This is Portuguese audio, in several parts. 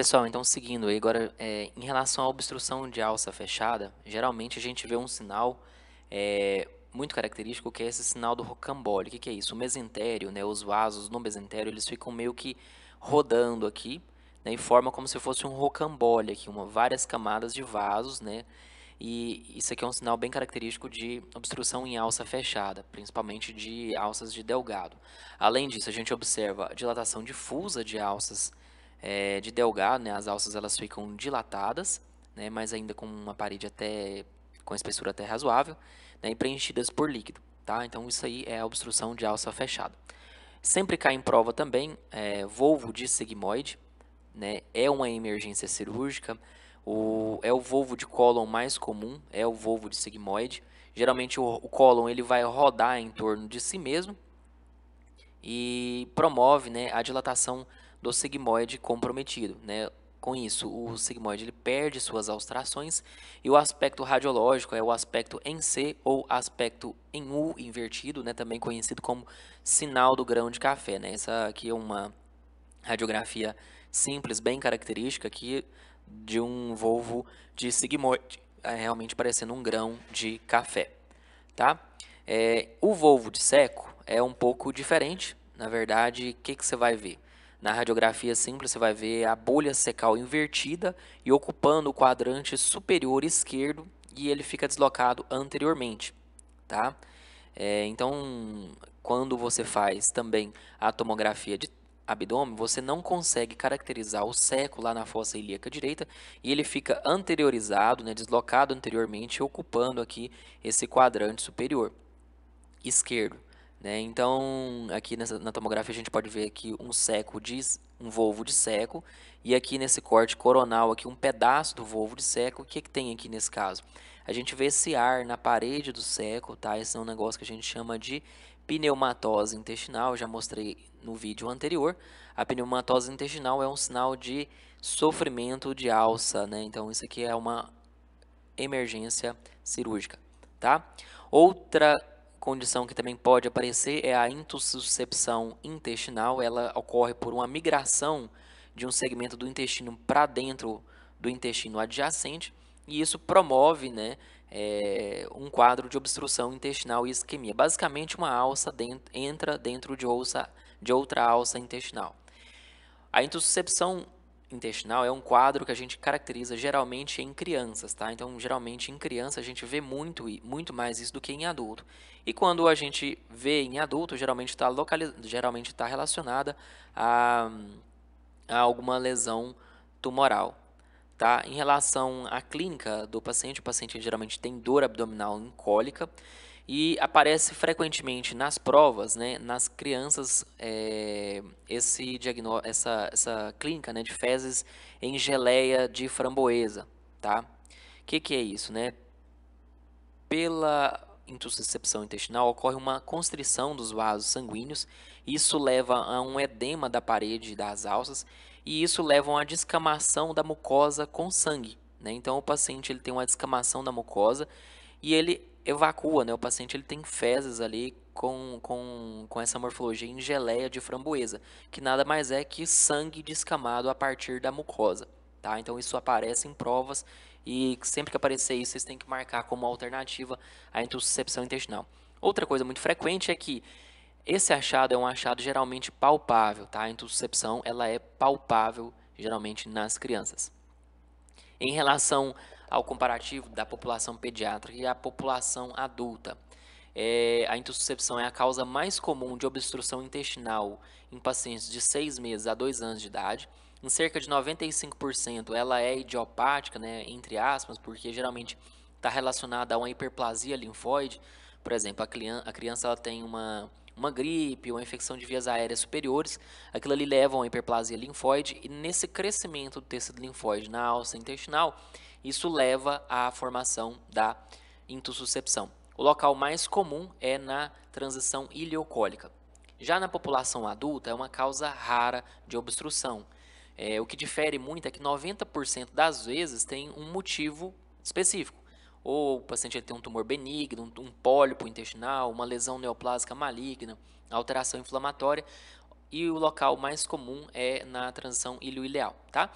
pessoal, então seguindo aí, agora é, em relação à obstrução de alça fechada, geralmente a gente vê um sinal é, muito característico que é esse sinal do rocambole. O que, que é isso? O mesentério, né, os vasos no mesentério, eles ficam meio que rodando aqui, né, e forma como se fosse um rocambole aqui, uma, várias camadas de vasos, né, e isso aqui é um sinal bem característico de obstrução em alça fechada, principalmente de alças de delgado. Além disso, a gente observa dilatação difusa de alças fechadas, é, de delgado, né? As alças elas ficam dilatadas, né? Mas ainda com uma parede até com espessura até razoável, né? E preenchidas por líquido, tá? Então isso aí é a obstrução de alça fechada. Sempre cai em prova também é, volvo de sigmoide, né? É uma emergência cirúrgica. O, é o volvo de cólon mais comum, é o volvo de sigmoide. Geralmente o, o cólon ele vai rodar em torno de si mesmo e promove né, a dilatação do sigmoide comprometido, né? Com isso, o sigmoide ele perde suas austrações e o aspecto radiológico é o aspecto em C ou aspecto em U invertido, né, também conhecido como sinal do grão de café. Né? Essa aqui é uma radiografia simples, bem característica aqui de um Volvo de sigmoide, é, realmente parecendo um grão de café. Tá? É, o Volvo de seco é um pouco diferente, na verdade, o que, que você vai ver? Na radiografia simples, você vai ver a bolha secal invertida e ocupando o quadrante superior esquerdo e ele fica deslocado anteriormente, tá? É, então, quando você faz também a tomografia de abdômen, você não consegue caracterizar o seco lá na fossa ilíaca direita e ele fica anteriorizado, né, deslocado anteriormente, ocupando aqui esse quadrante superior esquerdo. Né? Então, aqui nessa, na tomografia a gente pode ver aqui um seco de um volvo de seco e aqui nesse corte coronal aqui um pedaço do volvo de seco. O que, que tem aqui nesse caso? A gente vê esse ar na parede do seco, tá? Esse é um negócio que a gente chama de pneumatose intestinal, já mostrei no vídeo anterior. A pneumatose intestinal é um sinal de sofrimento de alça, né? Então isso aqui é uma emergência cirúrgica, tá? Outra Condição que também pode aparecer é a intussuscepção intestinal. Ela ocorre por uma migração de um segmento do intestino para dentro do intestino adjacente e isso promove né, é, um quadro de obstrução intestinal e isquemia. Basicamente, uma alça dentro, entra dentro de, ouça, de outra alça intestinal. A intussuscepção intestinal é um quadro que a gente caracteriza geralmente em crianças, tá? Então, geralmente em criança a gente vê muito e muito mais isso do que em adulto. E quando a gente vê em adulto, geralmente está localiz... geralmente está relacionada a... a alguma lesão tumoral, tá? Em relação à clínica do paciente, o paciente geralmente tem dor abdominal em cólica e aparece frequentemente nas provas, né, nas crianças, é, esse diagnó essa, essa clínica né, de fezes em geleia de framboesa. O tá? que, que é isso? Né? Pela intussuscepção intestinal ocorre uma constrição dos vasos sanguíneos, isso leva a um edema da parede das alças e isso leva a uma descamação da mucosa com sangue. Né? Então, o paciente ele tem uma descamação da mucosa e ele evacua, né? O paciente ele tem fezes ali com, com, com essa morfologia em geleia de framboesa, que nada mais é que sangue descamado a partir da mucosa, tá? Então isso aparece em provas e sempre que aparecer isso, vocês têm que marcar como alternativa a intussuscepção intestinal. Outra coisa muito frequente é que esse achado é um achado geralmente palpável, tá? A intussuscepção, ela é palpável geralmente nas crianças. Em relação ao comparativo da população pediátrica e a população adulta. É, a intussuscepção é a causa mais comum de obstrução intestinal em pacientes de 6 meses a 2 anos de idade. Em cerca de 95% ela é idiopática, né, entre aspas, porque geralmente está relacionada a uma hiperplasia linfóide. Por exemplo, a, criança, a criança ela tem uma, uma gripe, uma infecção de vias aéreas superiores, aquilo ali leva a uma hiperplasia linfóide e nesse crescimento do tecido linfóide na alça intestinal, isso leva à formação da intussuscepção. O local mais comum é na transição ileocólica. Já na população adulta, é uma causa rara de obstrução. É, o que difere muito é que 90% das vezes tem um motivo específico. Ou o paciente tem um tumor benigno, um pólipo intestinal, uma lesão neoplásica maligna, alteração inflamatória, e o local mais comum é na transição ilioileal, tá?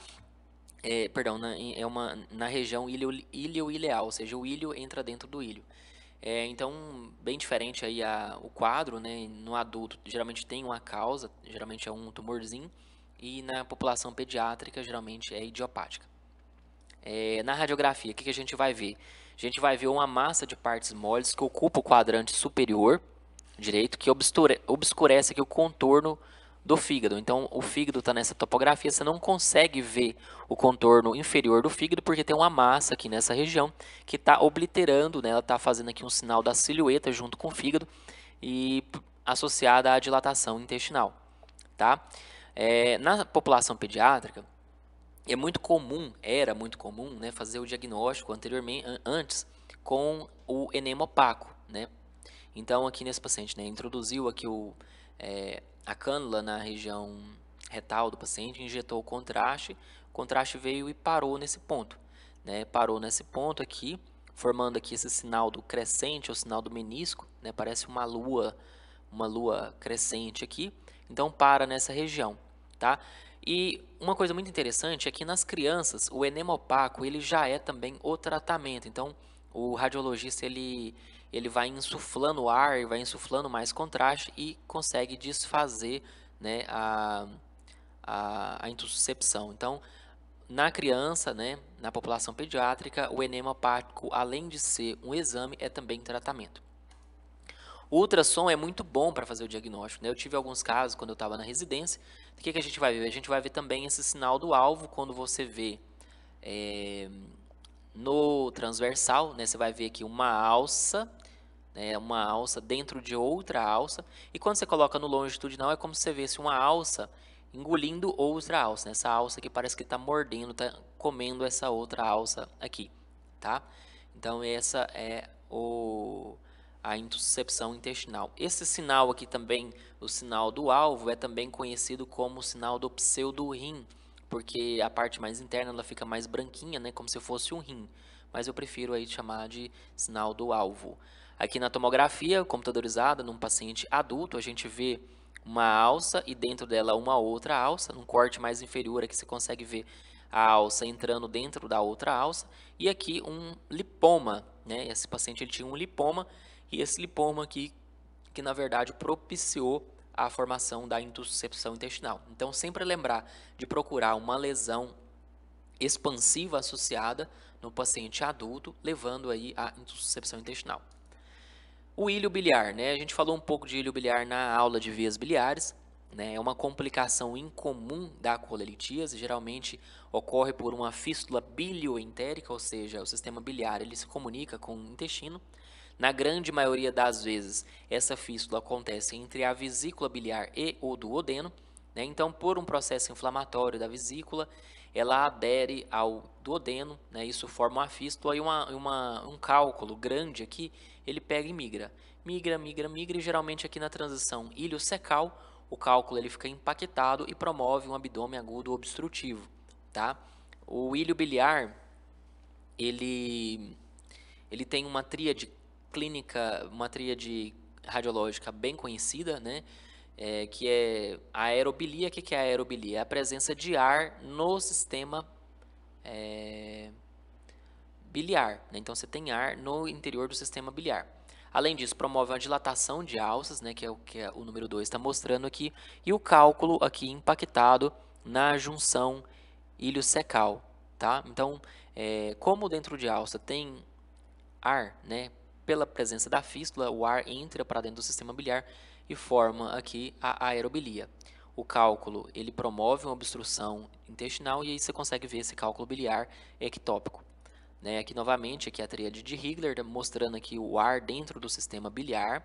é, perdão, na, é uma, na região ilho-ileal, ou seja, o ilho entra dentro do ilho. É, então, bem diferente aí a, o quadro, né? No adulto, geralmente tem uma causa, geralmente é um tumorzinho, e na população pediátrica, geralmente é idiopática. É, na radiografia, o que, que a gente vai ver? A gente vai ver uma massa de partes moles que ocupa o quadrante superior direito, que obscurece aqui o contorno do fígado. Então, o fígado está nessa topografia, você não consegue ver o contorno inferior do fígado, porque tem uma massa aqui nessa região que está obliterando, né? ela está fazendo aqui um sinal da silhueta junto com o fígado e associada à dilatação intestinal. Tá? É, na população pediátrica, é muito comum, era muito comum, né, fazer o diagnóstico anteriormente, antes, com o enema opaco, né? Então, aqui nesse paciente, né, introduziu aqui o, é, a cânula na região retal do paciente, injetou o contraste, o contraste veio e parou nesse ponto. Né? Parou nesse ponto aqui, formando aqui esse sinal do crescente, o sinal do menisco, né? parece uma lua, uma lua crescente aqui, então para nessa região. Tá? E uma coisa muito interessante é que nas crianças o enema opaco ele já é também o tratamento. Então o radiologista ele ele vai insuflando o ar, vai insuflando mais contraste e consegue desfazer né, a, a, a intussuscepção. Então, na criança, né, na população pediátrica, o enema hepático, além de ser um exame, é também tratamento. O ultrassom é muito bom para fazer o diagnóstico. Né? Eu tive alguns casos quando eu estava na residência. O que, que a gente vai ver? A gente vai ver também esse sinal do alvo quando você vê é, no transversal. Né? Você vai ver aqui uma alça né, uma alça dentro de outra alça. E quando você coloca no longitudinal, é como se você visse uma alça engolindo outra alça. Né? Essa alça que parece que está mordendo, está comendo essa outra alça aqui. Tá? Então, essa é o, a intussuscepção intestinal. Esse sinal aqui também, o sinal do alvo, é também conhecido como sinal do pseudo-rim, porque a parte mais interna ela fica mais branquinha, né, como se fosse um rim, mas eu prefiro aí chamar de sinal do alvo. Aqui na tomografia computadorizada, num paciente adulto, a gente vê uma alça e dentro dela uma outra alça, num corte mais inferior aqui é você consegue ver a alça entrando dentro da outra alça e aqui um lipoma, né? Esse paciente ele tinha um lipoma e esse lipoma aqui que na verdade propiciou a formação da intussuscepção intestinal. Então sempre lembrar de procurar uma lesão expansiva associada no paciente adulto, levando aí a intussuscepção intestinal. O ilho biliar, né? A gente falou um pouco de ilho biliar na aula de vias biliares, né? É uma complicação incomum da colelitíase, geralmente ocorre por uma fístula bilioentérica, ou seja, o sistema biliar ele se comunica com o intestino. Na grande maioria das vezes, essa fístula acontece entre a vesícula biliar e o duodeno, né? Então, por um processo inflamatório da vesícula, ela adere ao duodeno, né, isso forma uma fístula e uma, uma, um cálculo grande aqui, ele pega e migra. Migra, migra, migra e geralmente aqui na transição ilho-secal, o cálculo ele fica empaquetado e promove um abdômen agudo obstrutivo. Tá? O ilho biliar, ele, ele tem uma tríade clínica, uma tríade radiológica bem conhecida, né? é, que é a aerobilia. O que é a aerobilia? É a presença de ar no sistema é, biliar. Né? Então, você tem ar no interior do sistema biliar. Além disso, promove uma dilatação de alças, né, que é o que é o número 2 está mostrando aqui, e o cálculo aqui impactado na junção ilho-secal. Tá? Então, é, como dentro de alça tem ar, né, pela presença da fístula, o ar entra para dentro do sistema biliar, e forma aqui a aerobilia. O cálculo, ele promove uma obstrução intestinal e aí você consegue ver esse cálculo biliar ectópico. Né? Aqui novamente, aqui a tríade de Higgler, mostrando aqui o ar dentro do sistema biliar,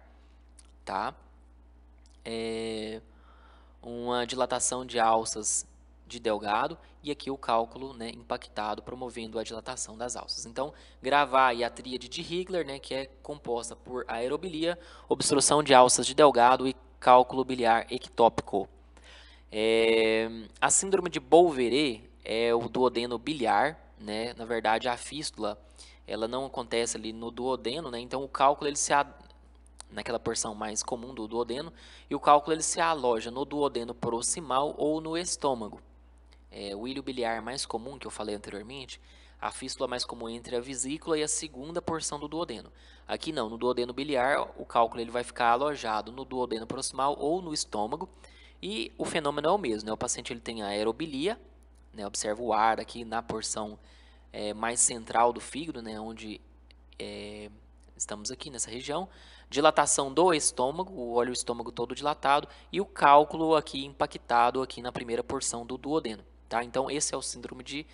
tá? É uma dilatação de alças de Delgado e aqui o cálculo né, impactado promovendo a dilatação das alças. Então, gravar a tríade de Higgler, né, que é composta por aerobilia, obstrução de alças de Delgado e cálculo biliar ectópico. É, a síndrome de Bouveret é o duodeno biliar, né? Na verdade, a fístula, ela não acontece ali no duodeno, né? Então o cálculo ele se naquela porção mais comum do duodeno, e o cálculo ele se aloja no duodeno proximal ou no estômago é, o ilho biliar mais comum, que eu falei anteriormente, a fístula mais comum entre a vesícula e a segunda porção do duodeno. Aqui não, no duodeno biliar, o cálculo ele vai ficar alojado no duodeno proximal ou no estômago, e o fenômeno é o mesmo, né? o paciente ele tem a aerobilia, né? observa o ar aqui na porção é, mais central do fígado, né? onde é, estamos aqui nessa região, dilatação do estômago, olha o estômago todo dilatado, e o cálculo aqui impactado aqui na primeira porção do duodeno. Tá? Então, esse é o síndrome de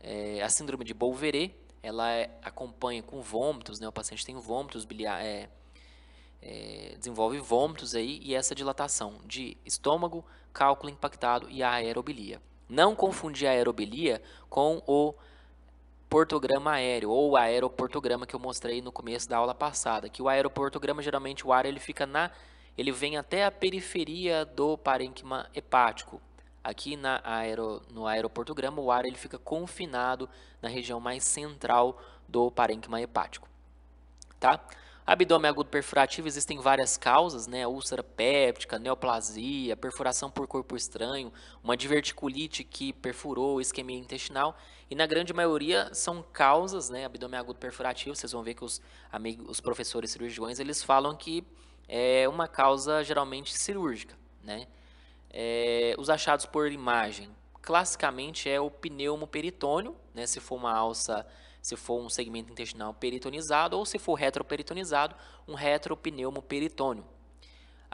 é, a síndrome de Bouveret, ela é, acompanha com vômitos, né? O paciente tem vômitos biliar, é, é, desenvolve vômitos aí e essa dilatação de estômago, cálculo impactado e aerobilia. Não confundir a aerobilia com o portograma aéreo ou o aeroportograma que eu mostrei no começo da aula passada, que o aeroportograma geralmente o ar ele fica na ele vem até a periferia do parênquima hepático, Aqui na aero, no o ar ele fica confinado na região mais central do parênquima hepático. Tá? Abdômen agudo perfurativo, existem várias causas, né? Úlcera péptica, neoplasia, perfuração por corpo estranho, uma diverticulite que perfurou, isquemia intestinal. E na grande maioria são causas, né? Abdômen agudo perfurativo, vocês vão ver que os, amigos, os professores cirurgiões, eles falam que é uma causa geralmente cirúrgica, né? É, os achados por imagem, classicamente é o pneumo peritônio, né, se for uma alça, se for um segmento intestinal peritonizado ou se for retroperitonizado, um retropneumo peritônio.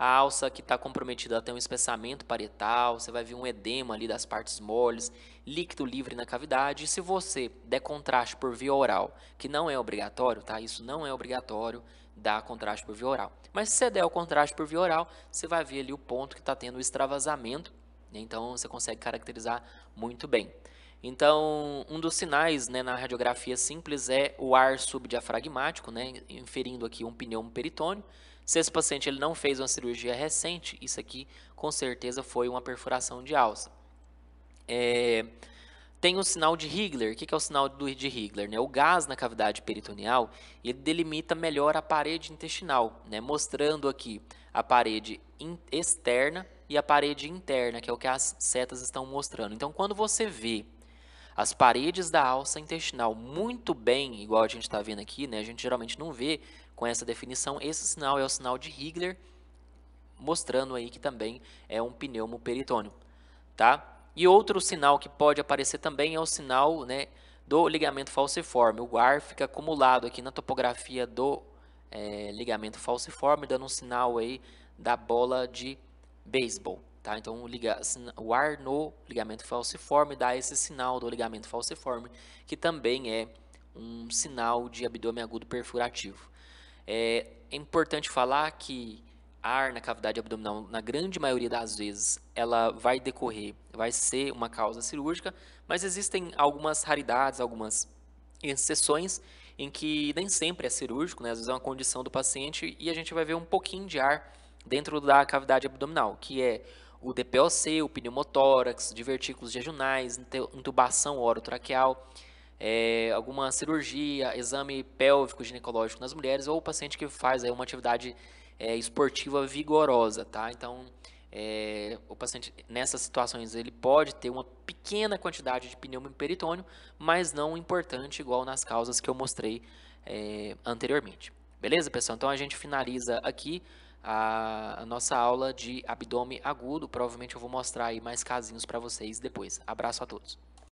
A alça que está comprometida ela tem um espessamento parietal, você vai ver um edema ali das partes moles, líquido livre na cavidade. E se você der contraste por via oral, que não é obrigatório, tá? Isso não é obrigatório dar contraste por via oral. Mas se você der o contraste por via oral, você vai ver ali o ponto que está tendo o extravasamento. Né? Então, você consegue caracterizar muito bem. Então, um dos sinais né, na radiografia simples é o ar subdiafragmático, né, inferindo aqui um pneumo peritônio. Se esse paciente ele não fez uma cirurgia recente, isso aqui com certeza foi uma perfuração de alça. É, tem o sinal de Higler. O que é o sinal de Higler? Né? O gás na cavidade peritoneal ele delimita melhor a parede intestinal, né? mostrando aqui a parede externa e a parede interna, que é o que as setas estão mostrando. Então, quando você vê as paredes da alça intestinal muito bem, igual a gente está vendo aqui, né? a gente geralmente não vê com essa definição. Esse sinal é o sinal de Higler, mostrando aí que também é um pneumo peritônio, tá? E outro sinal que pode aparecer também é o sinal, né, do ligamento falciforme. O ar fica acumulado aqui na topografia do é, ligamento falciforme, dando um sinal aí da bola de beisebol. Tá? Então, o, o ar no ligamento falciforme dá esse sinal do ligamento falciforme, que também é um sinal de abdômen agudo perfurativo. É, é importante falar que ar na cavidade abdominal, na grande maioria das vezes, ela vai decorrer, vai ser uma causa cirúrgica, mas existem algumas raridades, algumas exceções em que nem sempre é cirúrgico, né? às vezes é uma condição do paciente e a gente vai ver um pouquinho de ar dentro da cavidade abdominal, que é o DPOC, o pneumotórax, divertículos jejunais, intubação orotraqueal. traqueal é, alguma cirurgia, exame pélvico ginecológico nas mulheres ou o paciente que faz aí, uma atividade é, esportiva vigorosa, tá? Então, é, o paciente nessas situações ele pode ter uma pequena quantidade de pneumonia peritônio, mas não importante igual nas causas que eu mostrei é, anteriormente. Beleza, pessoal? Então a gente finaliza aqui a, a nossa aula de abdômen agudo. Provavelmente eu vou mostrar aí mais casinhos para vocês depois. Abraço a todos.